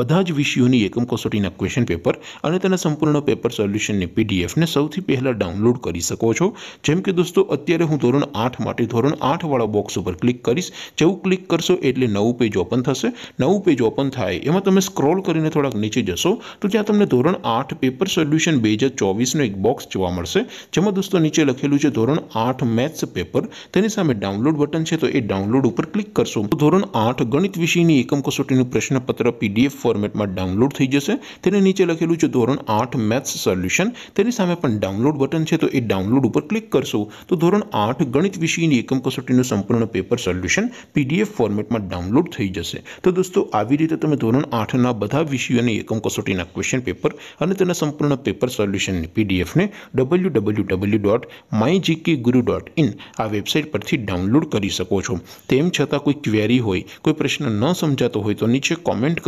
બધા જ વિષયોની એકમ કસોટીના ક્વેશ્ચન પેપર અને તેના સંપૂર્ણનો પેપર સોલ્યુશનની પીડીએફ ને સૌથી પહેલા ડાઉનલોડ કરી શકો છો જેમ કે દોસ્તો અત્યારે હું ધોરણ 8 માટે ધોરણ 8 વાળો બોક્સ ઉપર ક્લિક કરિસ જેવું ક્લિક કરશો એટલે નવું પેજ ઓપન થશે નવું પેજ ઓપન થાય એમાં તમે સ્ક્રોલ કરીને થોડક નીચે જશો તો ત્યાં તમને ધોરણ 8 પેપર સોલ્યુશન 2024 નો એક બોક્સ જોવા મળશે જેમાં દોસ્તો નીચે લખેલું છે ધોરણ 8 મેથ્સ પેપર તેની સામે ડાઉનલોડ બટન છે તો એ ડાઉનલોડ ઉપર ક્લિક કરશો તો ધોરણ 8 ગણિત વિષયની એકમ કસોટીનું પ્રશ્નપત્ર पीडीएफ फॉर्मेट માં ડાઉનલોડ થઈ જશે તેની નીચે લખેલું છે ધોરણ 8 મેથ્સ સોલ્યુશન તેની સામે આપણ ડાઉનલોડ બટન છે તો એ ડાઉનલોડ ઉપર ક્લિક કરશું તો ધોરણ 8 ગણિત વિષયની એકમ કસોટીનું સંપૂર્ણ પેપર સોલ્યુશન પીડીએફ ફોર્મેટમાં ડાઉનલોડ થઈ જશે તો દોસ્તો આવી રીતે તમે ધોરણ 8 ના બધા વિષયોની એકમ કસોટીના ક્વેશ્ચન પેપર અને તેના સંપૂર્ણ પેપર સોલ્યુશનની પીડીએફ ને www.mygkguru.in આ વેબસાઈટ પરથી ડાઉનલોડ કરી શકો છો તેમ છતાં કોઈ ક્વેરી હોય કોઈ પ્રશ્ન ન સમજાતો હોય તો નીચે કમેન્ટ